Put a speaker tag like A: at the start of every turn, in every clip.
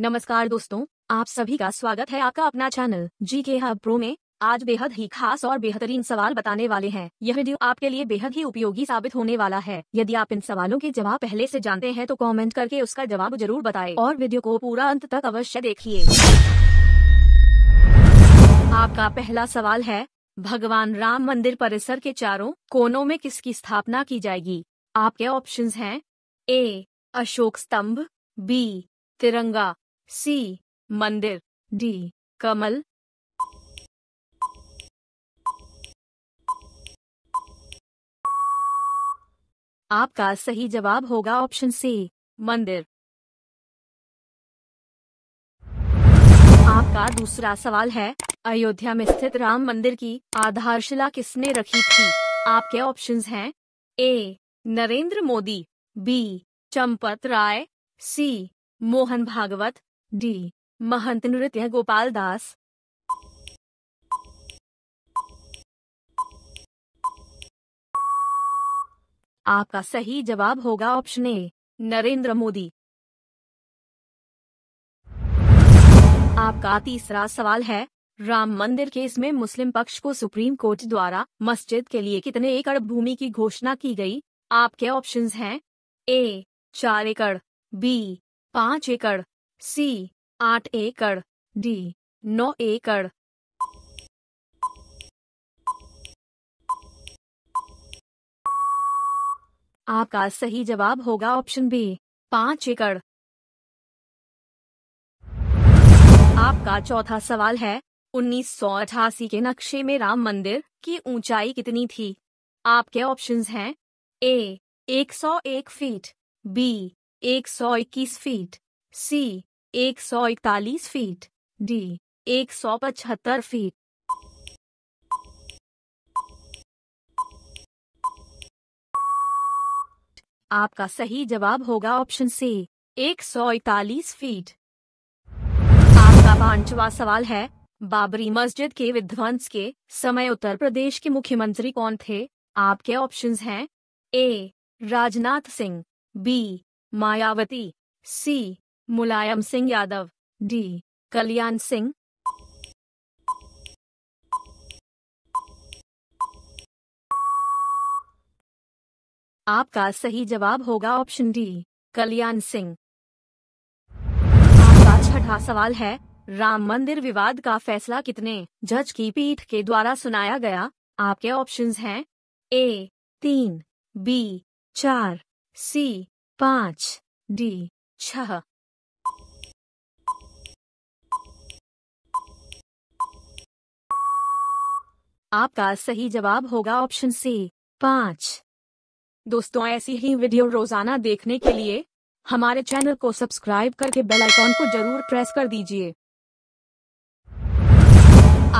A: नमस्कार दोस्तों आप सभी का स्वागत है आपका अपना चैनल जी के हब प्रो में आज बेहद ही खास और बेहतरीन सवाल बताने वाले हैं यह वीडियो आपके लिए बेहद ही उपयोगी साबित होने वाला है यदि आप इन सवालों के जवाब पहले से जानते हैं तो कमेंट करके उसका जवाब जरूर बताएं और वीडियो को पूरा अंत तक अवश्य देखिए आपका पहला सवाल है भगवान राम मंदिर परिसर के चारों कोनों में किसकी स्थापना की जाएगी आपके ऑप्शंस हैं ए अशोक स्तंभ बी तिरंगा सी मंदिर डी कमल आपका सही जवाब होगा ऑप्शन सी मंदिर आपका दूसरा सवाल है अयोध्या में स्थित राम मंदिर की आधारशिला किसने रखी थी आपके ऑप्शंस हैं A Narendra Modi B Champat Rai C Mohan Bhagwat D Mahant Nritya Gopal दास आपका सही जवाब होगा ऑप्शन ए नरेंद्र मोदी आपका तीसरा सवाल है राम मंदिर केस में मुस्लिम पक्ष को सुप्रीम कोर्ट द्वारा मस्जिद के लिए कितने एकड़ भूमि की घोषणा की गई? आपके ऑप्शंस हैं ए चार एकड़ बी पाँच एकड़ सी आठ एकड़ डी नौ एकड़ आपका सही जवाब होगा ऑप्शन बी पांच एकड़ आपका चौथा सवाल है उन्नीस के नक्शे में राम मंदिर की ऊंचाई कितनी थी आपके ऑप्शंस हैं A 101 feet B 121 feet C एक सौ इकतालीस फीट डी एक सौ पचहत्तर फीट आपका सही जवाब होगा ऑप्शन सी एक सौ इकतालीस फीट आपका पांचवा सवाल है बाबरी मस्जिद के विध्वंस के समय उत्तर प्रदेश के मुख्यमंत्री कौन थे आपके ऑप्शंस हैं A Rajnath Singh B Mayawati C Mulayam Singh Yadav D Kalyan Singh आपका सही जवाब होगा ऑप्शन डी कल्याण सिंह आपका छठा सवाल है राम मंदिर विवाद का फैसला कितने जज की पीठ के द्वारा सुनाया गया आपके ऑप्शंस हैं ए तीन बी चार सी पाँच डी छह आपका सही जवाब होगा ऑप्शन सी पाँच दोस्तों ऐसी ही वीडियो रोजाना देखने के लिए हमारे चैनल को सब्सक्राइब करके बेल आइकॉन को जरूर प्रेस कर दीजिए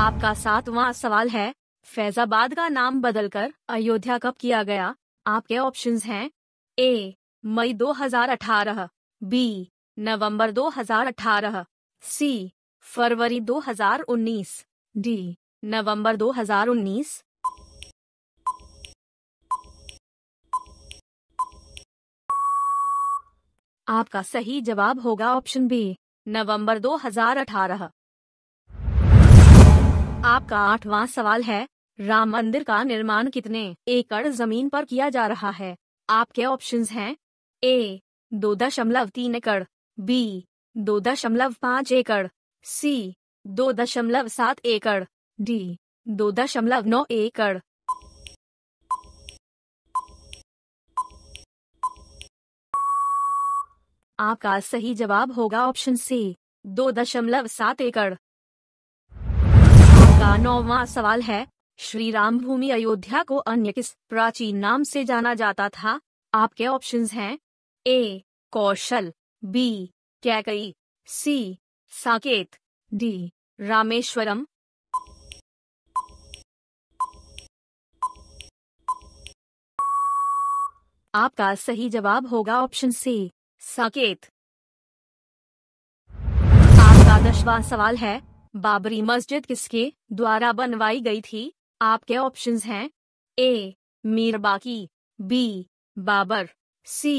A: आपका सातवां सवाल है फैजाबाद का नाम बदलकर अयोध्या कब किया गया आपके ऑप्शंस हैं ए मई 2018, बी नवंबर 2018, सी फरवरी 2019, डी नवंबर 2019 आपका सही जवाब होगा ऑप्शन बी नवंबर 2018 आपका आठवां सवाल है राम मंदिर का निर्माण कितने एकड़ जमीन पर किया जा रहा है आपके ऑप्शंस हैं ए दो दशमलव तीन एकड़ बी दो दशमलव पाँच एकड़ सी दो दशमलव सात एकड़ डी दो दशमलव नौ एकड़ आपका सही जवाब होगा ऑप्शन सी दो दशमलव सात एकड़ का नौवा सवाल है श्री राम भूमि अयोध्या को अन्य किस प्राचीन नाम से जाना जाता था आपके ऑप्शंस हैं A Kaushal B Kaikeyi C Saket D Rameswaram आपका सही जवाब होगा ऑप्शन सी साकेत आपका दसवां सवाल है बाबरी मस्जिद किसके द्वारा बनवाई गई थी आपके ऑप्शंस हैं A Mir Baqi B Babur C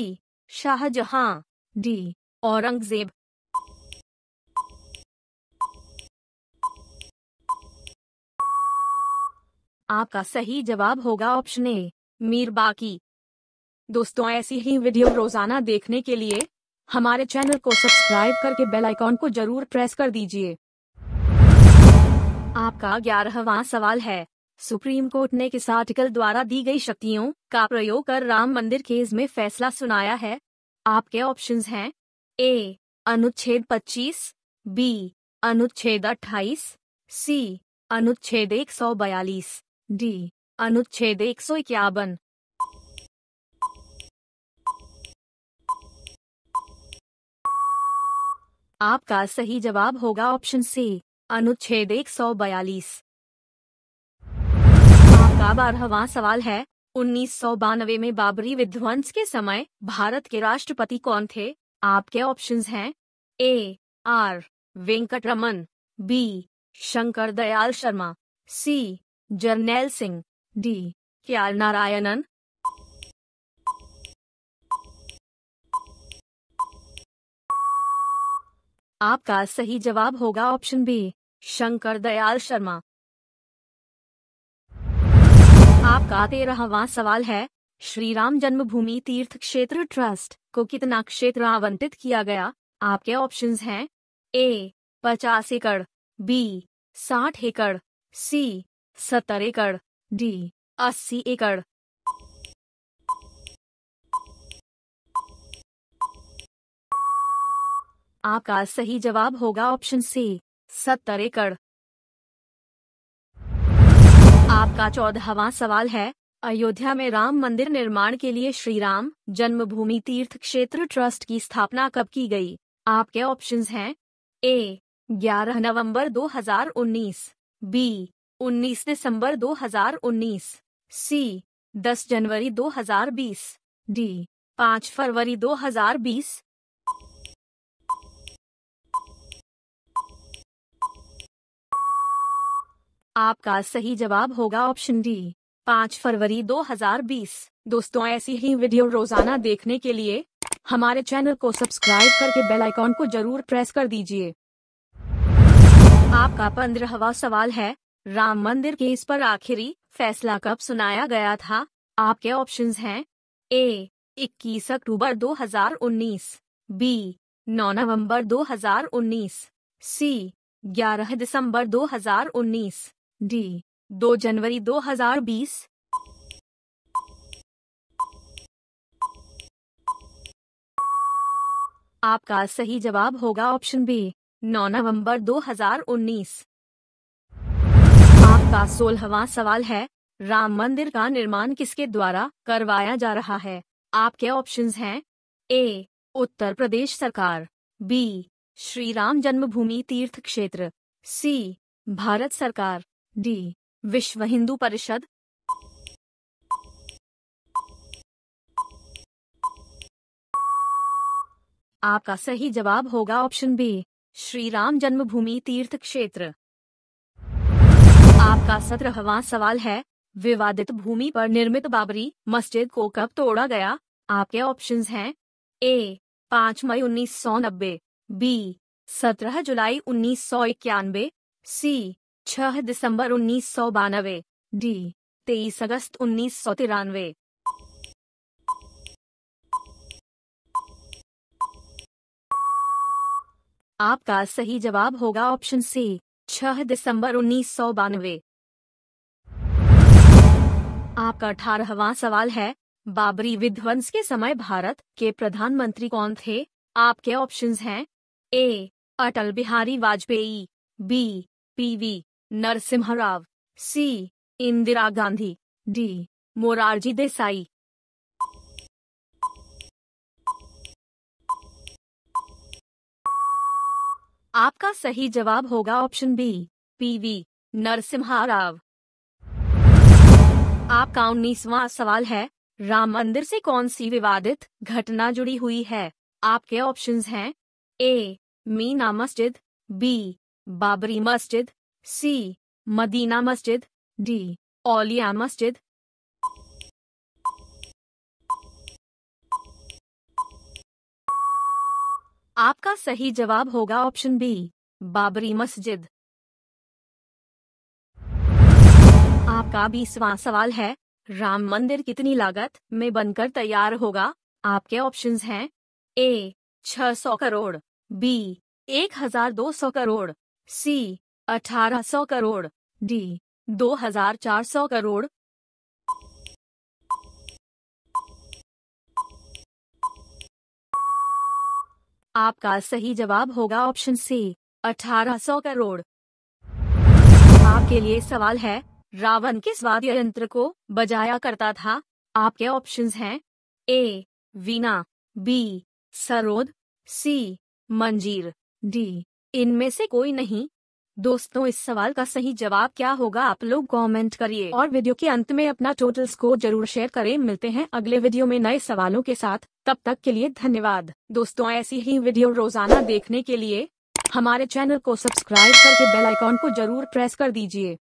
A: Shahjahan D Aurangzeb आपका सही जवाब होगा ऑप्शन ए मीर बाकी दोस्तों ऐसी ही वीडियो रोजाना देखने के लिए हमारे चैनल को सब्सक्राइब करके बेल आइकॉन को जरूर प्रेस कर दीजिए आपका ग्यारहवा सवाल है सुप्रीम कोर्ट ने किस आर्टिकल द्वारा दी गई शक्तियों का प्रयोग कर राम मंदिर केस में फैसला सुनाया है आपके ऑप्शंस हैं ए अनुच्छेद 25, बी अनुच्छेद 28, सी अनुच्छेद 142, डी अनुच्छेद एक सौ इक्यावन आपका सही जवाब होगा ऑप्शन सी अनुच्छेद बयालीस आपका बारहवा सवाल है उन्नीस सौ बानवे में बाबरी विध्वंस के समय भारत के राष्ट्रपति कौन थे आपके ऑप्शंस हैं A R Venkataraman B Shankar Dayal Sharma C Zail Singh D K Narayanan आपका सही जवाब होगा ऑप्शन बी शंकर दयाल शर्मा आपका तेरहवा सवाल है श्री राम जन्मभूमि तीर्थ क्षेत्र ट्रस्ट को कितना क्षेत्र आवंटित किया गया आपके ऑप्शंस हैं ए पचास एकड़ बी साठ एकड़ सी सत्तर एकड़ डी अस्सी एकड़ आपका सही जवाब होगा ऑप्शन सी सत्तर एकड़ आपका चौदहवा सवाल है अयोध्या में राम मंदिर निर्माण के लिए श्री राम जन्मभूमि तीर्थ क्षेत्र ट्रस्ट की स्थापना कब की गई आपके ऑप्शंस हैं ए 11 नवंबर 2019 बी 19 दिसंबर 2019 सी 10 जनवरी 2020 डी 5 फरवरी 2020 आपका सही जवाब होगा ऑप्शन डी पाँच फरवरी 2020 दोस्तों ऐसी ही वीडियो रोजाना देखने के लिए हमारे चैनल को सब्सक्राइब करके बेल आइकॉन को जरूर प्रेस कर दीजिए आपका पंद्रहवा सवाल है राम मंदिर केस पर आखिरी फैसला कब सुनाया गया था आपके ऑप्शंस हैं ए 21 अक्टूबर 2019, बी 9 नवंबर 2019, सी 11 दिसंबर 2019, डी दो जनवरी 2020 आपका सही जवाब होगा ऑप्शन बी 9 नवंबर 2019 आपका सोलहवा सवाल है राम मंदिर का निर्माण किसके द्वारा करवाया जा रहा है आपके ऑप्शंस हैं ए उत्तर प्रदेश सरकार बी श्री राम जन्मभूमि तीर्थ क्षेत्र सी भारत सरकार डी विश्व हिंदू परिषद आपका सही जवाब होगा ऑप्शन बी श्री राम जन्मभूमि तीर्थ क्षेत्र आपका सत्रहवा सवाल है विवादित भूमि पर निर्मित बाबरी मस्जिद को कब तोड़ा गया आपके ऑप्शंस हैं ए पाँच मई उन्नीस सौ नब्बे बी सत्रह जुलाई उन्नीस सौ इक्यानबे सी छह दिसंबर उन्नीस सौ बानवे डी तेईस अगस्त उन्नीस सौ तिरानवे आपका सही जवाब होगा ऑप्शन सी छह दिसंबर उन्नीस सौ बानवे आपका अठारहवा सवाल है बाबरी विध्वंस के समय भारत के प्रधानमंत्री कौन थे आपके ऑप्शंस हैं A Atal Bihari Vajpayee B P V Narasimha Rao C Indira Gandhi D Morarji Desai आपका सही जवाब होगा option B P V Narasimha Rao आपका उन्नीसवा सवाल है राम मंदिर से कौन सी विवादित घटना जुड़ी हुई है आपके ऑप्शंस हैं ए मीना मस्जिद बी बाबरी मस्जिद सी मदीना मस्जिद डी ओलिया मस्जिद आपका सही जवाब होगा ऑप्शन बी बाबरी मस्जिद आपका बीसवां सवाल है राम मंदिर कितनी लागत में बनकर तैयार होगा आपके ऑप्शंस हैं A 600 crore B 1200 crore C 1800 crore D 2400 crore आपका सही जवाब होगा ऑप्शन सी 1800 करोड़ आपके लिए सवाल है रावण किस वाद्य यंत्र को बजाया करता था आपके ऑप्शंस हैं A veena B sarod C manjira D इनमें से कोई नहीं दोस्तों इस सवाल का सही जवाब क्या होगा आप लोग कमेंट करिए और वीडियो के अंत में अपना टोटल स्कोर जरूर शेयर करें मिलते हैं अगले वीडियो में नए सवालों के साथ तब तक के लिए धन्यवाद दोस्तों ऐसी ही वीडियो रोजाना देखने के लिए हमारे चैनल को सब्सक्राइब करके बेल आइकॉन को जरूर प्रेस कर दीजिए